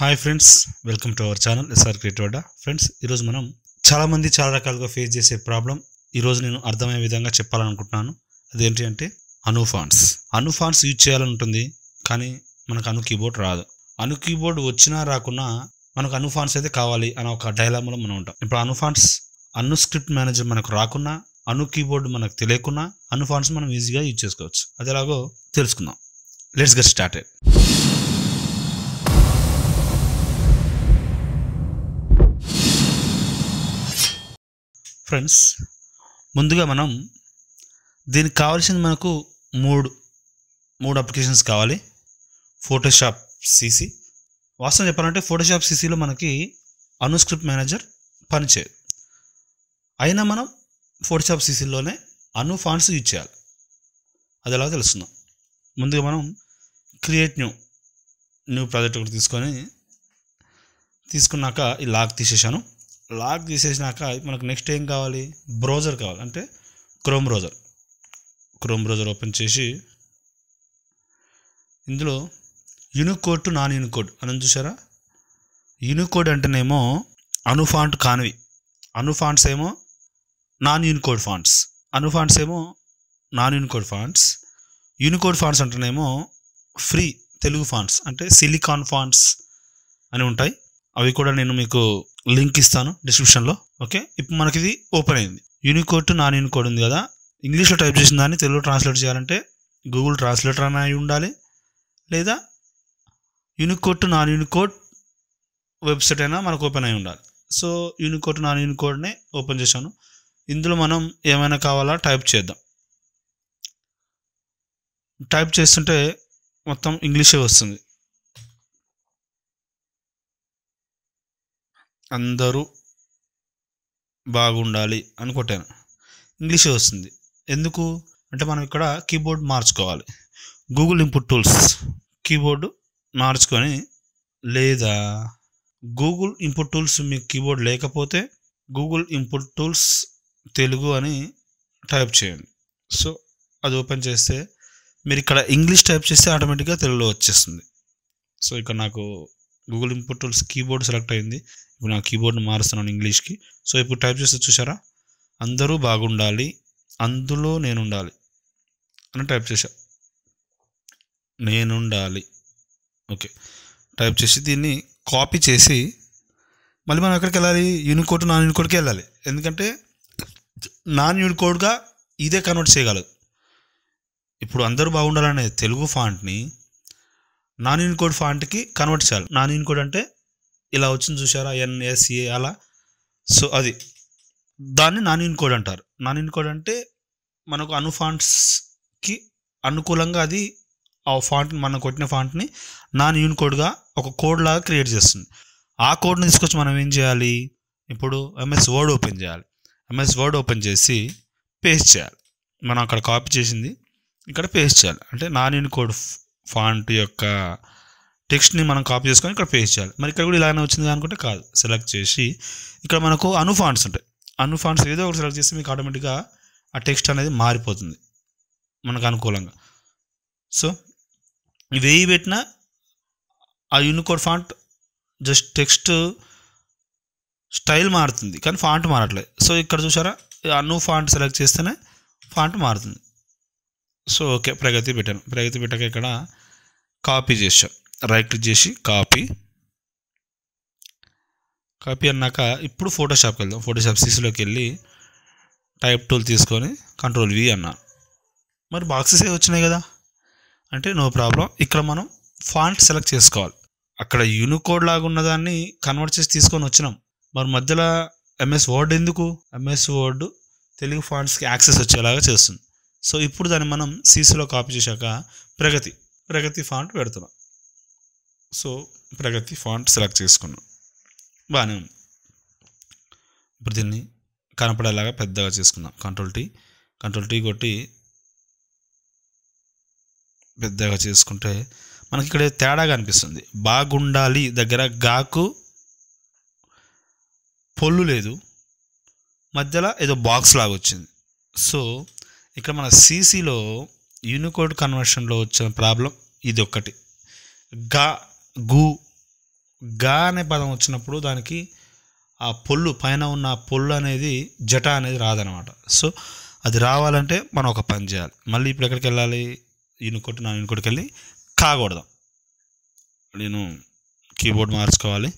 hi friends welcome to our channel SR క్రియేటివడా friends ఈరోజు మనం చాలామంది చాలా రకాలుగా ఫేస్ చేసే ప్రాబ్లం ఈరోజు నేను అర్థమయ్యే విధంగా చెప్పాలనుకుంటున్నాను అదేంటి అంటే అనుఫాన్స్ అనుఫాన్స్ యూజ్ చేయాలని ఉంటుంది కానీ మనకు అను కీబోర్డ్ రాదు అను కీబోర్డ్ వచ్చినా రాకున్నా మనకు అనుఫాన్స్ అయితే కావాలి అనే ఒక డైలామ్లో మనం ఉంటాం ఇప్పుడు అనుఫాన్స్ అను స్క్రిప్ట్ మేనేజర్ మనకు రాకున్నా అను కీబోర్డ్ మనకు తెలియకున్నా అనుఫాన్స్ మనం ఈజీగా యూజ్ చేసుకోవచ్చు అది ఎలాగో తెలుసుకుందాం లెట్స్ గెట్ స్టార్టెడ్ ఫ్రెండ్స్ ముందుగా మనం దీనికి కావాల్సింది మనకు మూడు మూడు అప్లికేషన్స్ కావాలి ఫోటోషాప్ సీసీ వాస్తవం చెప్పాలంటే ఫోటోషాప్ సీసీలో మనకి అనుస్క్రిప్ట్ మేనేజర్ పనిచేయదు అయినా మనం ఫోటోషాప్ సీసీలోనే అను ఫాంట్స్ యూజ్ చేయాలి అది ఎలా తెలుస్తుందాం ముందుగా మనం క్రియేట్ న్యూ న్యూ ప్రాజెక్ట్ ఒకటి తీసుకొని తీసుకున్నాక ఈ లాక్ తీసేసాను లాక్ తీసేసినాక మనకు నెక్స్ట్ ఏం కావాలి బ్రౌజర్ కావాలి అంటే Chrome browser Chrome browser open చేసి ఇందులో యూనికోడ్ టు నాన్ యూనికోడ్ అని చూసారా యూనికోడ్ అంటేనేమో అనుఫాంట్ కానివి అనుఫాంట్స్ ఏమో నాన్ యూనికోడ్ ఫాంట్స్ అనుఫాంట్స్ ఏమో non Unicode fonts Unicode fonts అంటేనేమో ఫ్రీ తెలుగు ఫాంట్స్ అంటే సిలికాన్ ఫాంట్స్ అని ఉంటాయి అవి కూడా నేను మీకు లింక్ ఇస్తాను డిస్క్రిప్షన్లో ఓకే ఇప్పుడు మనకి ఇది ఓపెన్ అయింది యూనికోడ్ నాన్ యూనికోడ్ ఉంది కదా ఇంగ్లీష్లో టైప్ చేసిన దాన్ని తెలుగులో ట్రాన్స్లేట్ చేయాలంటే గూగుల్ ట్రాన్స్లేటర్ అని అయి ఉండాలి లేదా Unicode to non Unicode website అయినా మనకు ఓపెన్ అయి ఉండాలి సో యూనికోడ్ నాన్ యూనికోడ్నే ఓపెన్ చేశాను ఇందులో మనం ఏమైనా కావాలా టైప్ చేద్దాం టైప్ చేస్తుంటే మొత్తం ఇంగ్లీషే వస్తుంది అందరూ బాగుండాలి అని కొట్టాను ఇంగ్లీషే వస్తుంది ఎందుకు అంటే మనం ఇక్కడ కీబోర్డ్ మార్చుకోవాలి గూగుల్ ఇంపుట్ టూల్స్ కీబోర్డు మార్చుకొని లేదా గూగుల్ ఇంపుట్ టూల్స్ మీకు కీబోర్డ్ లేకపోతే గూగుల్ ఇంపుట్ టూల్స్ తెలుగు అని టైప్ చేయండి సో అది ఓపెన్ చేస్తే మీరు ఇక్కడ ఇంగ్లీష్ టైప్ చేస్తే ఆటోమేటిక్గా తెలుగులో వచ్చేస్తుంది సో ఇక్కడ నాకు Google input tools keyboard select అయింది ఇప్పుడు నా కీబోర్డ్ని మారుస్తున్నాను ఇంగ్లీష్కి సో ఇప్పుడు టైప్ చేస్తే చూసారా అందరూ బాగుండాలి అందులో నేను ఉండాలి అని టైప్ చేశా నేనుండాలి ఓకే టైప్ చేసి దీన్ని కాపీ చేసి మళ్ళీ మనం ఎక్కడికి వెళ్ళాలి యూనికోడ్ నాన్ యూనికోడ్కి వెళ్ళాలి ఎందుకంటే నాన్ యూనికోడ్గా ఇదే కన్వర్ట్ చేయగలదు ఇప్పుడు అందరూ బాగుండాలనే తెలుగు ఫాంట్ని నాన్ కోడ్ ఫాంట్కి కన్వర్ట్ చేయాలి నాన్ కోడ్ అంటే ఇలా వచ్చింది చూసారా ఎన్ఎస్ఏ అలా సో అది దాన్ని నాన్ కోడ్ అంటారు నాన్ కోడ్ అంటే మనకు అను ఫాంట్స్కి అనుకూలంగా అది ఆ ఫాంట్ మనం కొట్టిన ఫాంట్ని నాన్ యూనికోడ్గా ఒక కోడ్ లాగా క్రియేట్ చేస్తుంది ఆ కోడ్ని తీసుకొచ్చి మనం ఏం చేయాలి ఇప్పుడు ఎంఎస్ వర్డ్ ఓపెన్ చేయాలి ఎంఎస్ వర్డ్ ఓపెన్ చేసి పేస్ట్ చేయాలి మనం అక్కడ కాపీ చేసింది ఇక్కడ పేస్ట్ చేయాలి అంటే నాన్ యూనికోడ్ ఫాంట్ యొక్క టెక్స్ట్ని మనం కాపీ చేసుకొని ఇక్కడ పేస్ట్ చేయాలి మరి ఇక్కడ కూడా ఇలానే వచ్చింది అనుకుంటే కాదు సెలెక్ట్ చేసి ఇక్కడ మనకు అను ఫాంట్స్ ఉంటాయి అను ఫాంట్స్ ఏదో ఒకటి సెలెక్ట్ చేస్తే మీకు ఆటోమేటిక్గా ఆ టెక్స్ట్ అనేది మారిపోతుంది మనకు అనుకూలంగా సో వేయి పెట్టిన ఆ Unicode font just text style మారుతుంది కానీ ఫాంట్ మారట్లేదు సో ఇక్కడ చూసారా అన్ను ఫాంట్ సెలెక్ట్ చేస్తేనే ఫాంట్ మారుతుంది సో ఓకే ప్రగతి పెట్టాను ప్రగతి పెట్టక ఇక్కడ కాపీ చేసాం రైట్ క్లిక్ చేసి కాపీ కాపీ అన్నాక ఇప్పుడు ఫోటోషాప్కి వెళ్దాం ఫోటోషాప్ సీసీలోకి వెళ్ళి టైప్ టూల్ తీసుకొని కంట్రోల్ వి అన్నా మరి బాక్సెస్ ఏ వచ్చినాయి కదా అంటే నో ప్రాబ్లం ఇక్కడ మనం ఫాంట్ సెలెక్ట్ చేసుకోవాలి అక్కడ యూనికోడ్ లాగా ఉన్నదాన్ని కన్వర్ట్ చేసి తీసుకొని వచ్చినాం మరి మధ్యలో ఎంఎస్ వర్డ్ ఎందుకు ఎంఎస్ వర్డ్ తెలుగు ఫాంట్స్కి యాక్సెస్ వచ్చేలాగా చేస్తుంది సో ఇప్పుడు దాన్ని మనం సీసీలో కాపీ చేశాక ప్రగతి ప్రగతి ఫాంట్ పెడుతున్నాం సో ప్రగతి ఫాంట్ సెలెక్ట్ చేసుకున్నాం బాగానే ఉంది ఇప్పుడు దీన్ని కనపడేలాగా పెద్దగా చేసుకుందాం కంట్రోల్ టీ కంట్రోల్ టీ కొట్టి పెద్దగా చేసుకుంటే మనకి ఇక్కడ తేడా కనిపిస్తుంది బాగుండాలి దగ్గర గాకు పొల్లు లేదు మధ్యలో ఏదో బాక్స్ లాగా వచ్చింది సో ఇక్కడ మన సీసీలో యూనికోడ్ కన్వర్షన్లో వచ్చిన ప్రాబ్లం ఇది ఒక్కటి గా గు గా అనే పదం వచ్చినప్పుడు దానికి ఆ పొల్లు పైన ఉన్న పొల్లు అనేది జట అనేది రాదనమాట సో అది రావాలంటే మనం ఒక పని చేయాలి మళ్ళీ ఇప్పుడు ఎక్కడికి వెళ్ళాలి యూనికోడ్ నా యూనికోడ్కి వెళ్ళి కాకూడదాం నేను కీబోర్డ్ మార్చుకోవాలి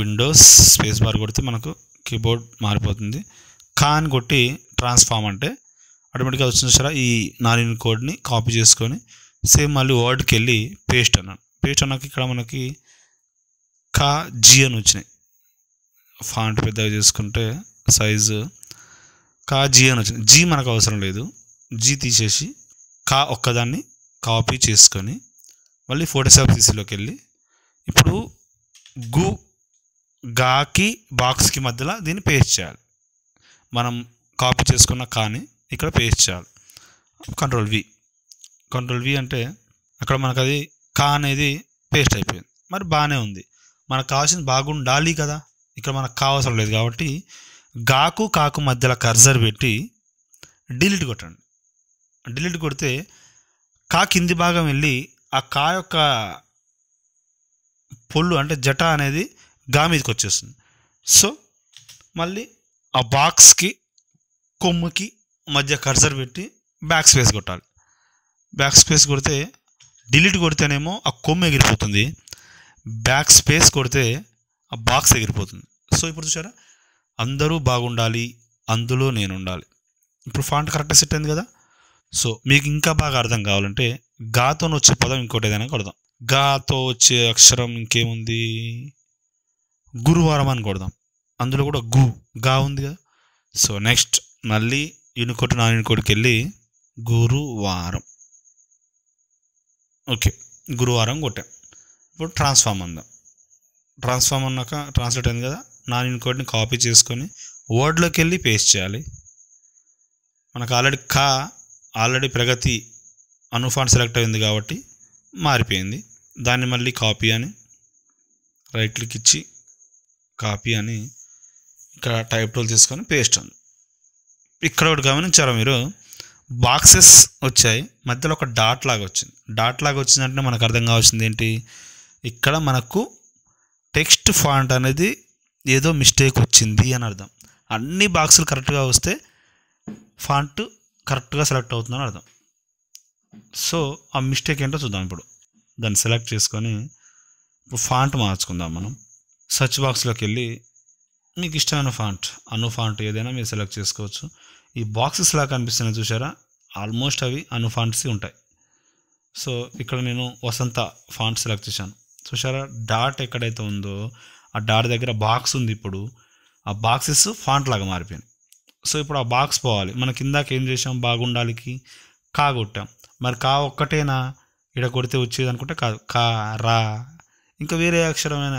విండోస్ స్పేస్ బార్ కొడితే మనకు కీబోర్డ్ మారిపోతుంది కా అని కొట్టి ట్రాన్స్ఫామ్ అంటే ఆటోమేటిక్గా వచ్చిన సరే ఈ నాలుగు కోడ్ని కాపీ చేసుకొని సేమ్ మళ్ళీ వర్డ్కి వెళ్ళి పేస్ట్ అన్నాను పేస్ట్ అన్నాక ఇక్కడ మనకి కా జి అని వచ్చినాయి ఫాంట్ పెద్దగా చేసుకుంటే సైజు కా జి అని వచ్చినాయి జీ మనకు అవసరం లేదు జీ తీసేసి కా ఒక్కదాన్ని కాపీ చేసుకొని మళ్ళీ ఫోటోషాప్ సీసీలోకి వెళ్ళి ఇప్పుడు గు గాకి బాక్స్కి మధ్యలో దీన్ని పేస్ట్ చేయాలి మనం కాపీ చేసుకున్న కాని ఇక్కడ పేస్ట్ చేయాలి కంట్రోల్ వి కంట్రోల్ వి అంటే అక్కడ మనకు అది కా అనేది పేస్ట్ అయిపోయింది మరి బాగానే ఉంది మనకు కావాల్సింది బాగుండాలి కదా ఇక్కడ మనకు కావాల్సిన లేదు కాబట్టి గాకు కాకు మధ్యలో కర్జర్ పెట్టి డిలీట్ కొట్టండి డిలీట్ కొడితే కా కింది భాగం వెళ్ళి ఆ కా యొక్క పొల్లు అంటే జట అనేది గా మీదకి వచ్చేస్తుంది సో మళ్ళీ ఆ బాక్స్కి కొమ్ముకి మధ్య కర్సర్ పెట్టి బ్యాక్ స్పేస్ కొట్టాలి బ్యాక్ స్పేస్ కొడితే డిలీట్ కొడితేనేమో ఆ కొమ్ము ఎగిరిపోతుంది బ్యాక్ స్పేస్ కొడితే ఆ బాక్స్ ఎగిరిపోతుంది సో ఇప్పుడు చూసారా అందరూ బాగుండాలి అందులో నేను ఉండాలి ఇప్పుడు ఫాంట్ కరెక్ట్గా సెట్ అయింది కదా సో మీకు ఇంకా బాగా అర్థం కావాలంటే గాతో వచ్చే పదం ఇంకోటి ఏదైనా కొడదాం గాతో వచ్చే అక్షరం ఇంకేముంది గురువారం అని కొడదాం అందులో కూడా గు గా ఉంది కదా సో నెక్స్ట్ మళ్ళీ యూనికోడ్ నాన్ యూనికోడ్కి వెళ్ళి గురువారం ఓకే గురువారం కొట్టాం ఇప్పుడు ట్రాన్స్ఫామ్ అందాం ట్రాన్స్ఫామ్ అన్నాక ట్రాన్స్లేట్ అయింది కదా నాన్ యూనికోడ్ని కాపీ చేసుకొని వర్డ్లోకి వెళ్ళి పేస్ట్ చేయాలి మనకు ఆల్రెడీ కా ఆల్రెడీ ప్రగతి అనుఫాన్ సెలెక్ట్ అయింది కాబట్టి మారిపోయింది దాన్ని మళ్ళీ కాపీ అని రైట్ క్లిక్ ఇచ్చి కాపీ అని ఇక్కడ టైప్ టూల్ తీసుకొని పేస్ట్ ఉంది ఇక్కడ ఒకటి గమనించారా మీరు బాక్సెస్ వచ్చాయి మధ్యలో ఒక డాట్ లాగా వచ్చింది డాట్ లాగా వచ్చిందంటే మనకు అర్థం కావాల్సింది ఏంటి ఇక్కడ మనకు టెక్స్ట్ ఫాంట్ అనేది ఏదో మిస్టేక్ వచ్చింది అని అర్థం అన్ని బాక్సులు కరెక్ట్గా వస్తే ఫాంట్ కరెక్ట్గా సెలెక్ట్ అవుతుందని అర్థం సో ఆ మిస్టేక్ ఏంటో చూద్దాం ఇప్పుడు దాన్ని సెలెక్ట్ చేసుకొని ఇప్పుడు ఫాంట్ మార్చుకుందాం మనం సర్చ్ బాక్స్లోకి వెళ్ళి మీకు ఇష్టమైన ఫాంట్ అను ఫాంట్ ఏదైనా మీరు సెలెక్ట్ చేసుకోవచ్చు ఈ బాక్సెస్ లాగా కనిపిస్తున్నాయి చూసారా ఆల్మోస్ట్ అవి అను ఫాంట్స్ ఉంటాయి సో ఇక్కడ నేను వసంత ఫాంట్ సెలెక్ట్ చేశాను చూసారా డాట్ ఎక్కడైతే ఉందో ఆ డాట్ దగ్గర బాక్స్ ఉంది ఇప్పుడు ఆ బాక్సెస్ ఫాంట్ లాగా మారిపోయింది సో ఇప్పుడు ఆ బాక్స్ పోవాలి మన కిందకి ఏం చేసాం బాగుండాలికి కా కొట్టాం మరి కా ఒక్కటేనా ఇక్కడ కొడితే వచ్చేది అనుకుంటే కాదు కా రా ఇంకా వేరే అక్షరమైన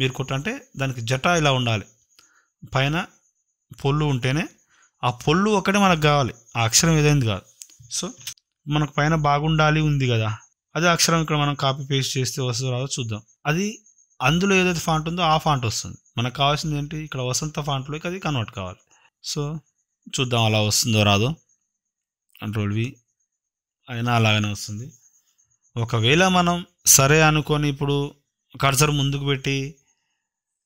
మీరు కొట్టంటే దానికి జట ఇలా ఉండాలి పైన పొల్లు ఉంటేనే ఆ పొల్లు ఒకటే మనకు కావాలి ఆ అక్షరం ఏదైంది కాదు సో మనకు పైన బాగుండాలి ఉంది కదా అదే అక్షరం ఇక్కడ మనం కాపీ పేస్ట్ చేస్తే వస్తుందో రాదో చూద్దాం అది అందులో ఏదైతే ఫాంట్ ఉందో ఆ ఫాంట్ వస్తుంది మనకు కావాల్సింది ఏంటి ఇక్కడ వసంత ఫాంట్లోకి అది కన్వర్ట్ కావాలి సో చూద్దాం అలా వస్తుందో రాదో కంట్రోల్ వి అయినా అలాగనే వస్తుంది ఒకవేళ మనం సరే అనుకొని ఇప్పుడు కర్జర్ ముందుకు పెట్టి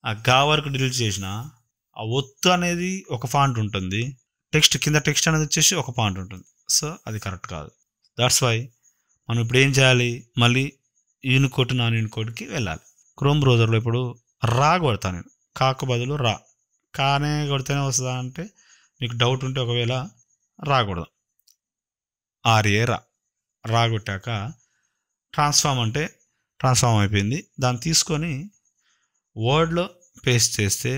ఆ గా వరకు డిలీట్ చేసినా ఆ ఒత్తు అనేది ఒక ఫాంట్ ఉంటుంది టెక్స్ట్ కింద టెక్స్ట్ అనేది వచ్చేసి ఒక పాయింట్ ఉంటుంది సో అది కరెక్ట్ కాదు దాట్స్ వై మనం ఇప్పుడు ఏం చేయాలి మళ్ళీ యూనికోడ్ నాన్ యూనికోడ్కి వెళ్ళాలి క్రోమ్ బ్రౌజర్లో ఇప్పుడు రా కొడతాను నేను కాకు బదులు రా కానే కొడితేనే వస్తుందా అంటే మీకు డౌట్ ఉంటే ఒకవేళ రాకూడదు ఆర్ఏ రా రా కొట్టాక ట్రాన్స్ఫామ్ అంటే ట్రాన్స్ఫామ్ అయిపోయింది దాన్ని తీసుకొని వర్డ్లో పేస్ట్ చేస్తే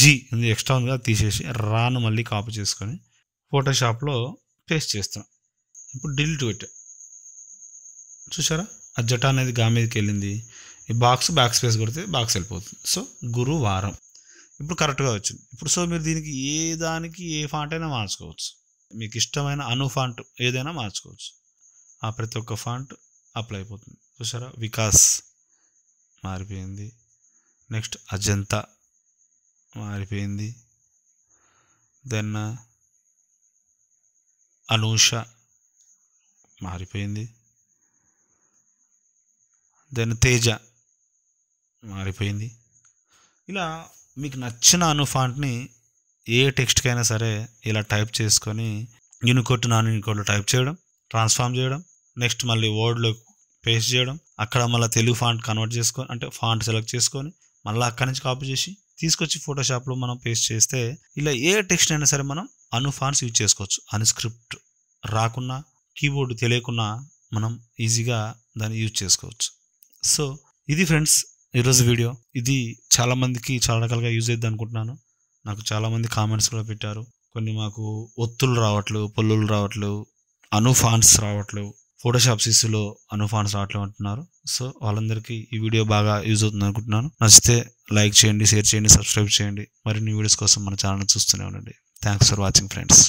జీ ఉంది ఎక్స్ట్రా ఉందిగా తీసేసి రాను మళ్ళీ కాపీ చేసుకొని ఫోటోషాప్లో పేస్ట్ చేస్తున్నాం ఇప్పుడు డిలీట్ పెట్టా చూసారా ఆ జట అనేది గా మీదకి వెళ్ళింది ఈ బాక్స్ బ్యాక్ స్పేస్ కొడితే బాక్స్ వెళ్ళిపోతుంది సో గురువారం ఇప్పుడు కరెక్ట్గా వచ్చింది ఇప్పుడు సో మీరు దీనికి ఏ దానికి ఏ ఫాంట్ అయినా మార్చుకోవచ్చు మీకు ఇష్టమైన అను ఫాంట్ ఏదైనా మార్చుకోవచ్చు ఆ ప్రతి ఒక్క ఫాంట్ అప్లై అయిపోతుంది చూసారా వికాస్ మారిపోయింది నెక్స్ట్ అజంతా మారిపోయింది దెన్ అనూష మారిపోయింది దెన్ తేజ మారిపోయింది ఇలా మీకు నచ్చిన అనుఫాంట్ని ఏ టెక్స్ట్కైనా సరే ఇలా టైప్ చేసుకొని యూనికోట్ నాన్ యూనికోట్లో టైప్ చేయడం ట్రాన్స్ఫామ్ చేయడం నెక్స్ట్ మళ్ళీ వర్డ్లో పేస్ట్ చేయడం అక్కడ మళ్ళీ తెలుగు ఫాంట్ కన్వర్ట్ చేసుకొని అంటే ఫాంట్ సెలెక్ట్ చేసుకొని మళ్ళీ అక్కడి నుంచి కాపీ చేసి తీసుకొచ్చి ఫోటోషాప్లో మనం పేస్ట్ చేస్తే ఇలా ఏ టెక్స్ట్ అయినా సరే మనం అనుఫాన్స్ యూజ్ చేసుకోవచ్చు అనుస్క్రిప్ట్ రాకున్నా కీబోర్డ్ తెలియకున్నా మనం ఈజీగా దాన్ని యూజ్ చేసుకోవచ్చు సో ఇది ఫ్రెండ్స్ ఈరోజు వీడియో ఇది చాలామందికి చాలా రకాలుగా యూజ్ అవుద్ది అనుకుంటున్నాను నాకు చాలామంది కామెంట్స్ కూడా పెట్టారు కొన్ని మాకు ఒత్తులు రావట్లు పొల్లులు అను అనుఫాన్స్ రావట్లు ఫోటోషాప్ సిస్సులో అనుఫాన్స్ రావట్లే అంటున్నారు సో వాళ్ళందరికీ ఈ వీడియో బాగా యూజ్ అవుతుంది అనుకుంటున్నాను నచ్చితే లైక్ చేయండి షేర్ చేయండి సబ్స్క్రైబ్ చేయండి మరిన్ని వీడియోస్ కోసం మన ఛానల్ చూస్తూనే ఉండండి థ్యాంక్స్ ఫర్ వాచింగ్ ఫ్రెండ్స్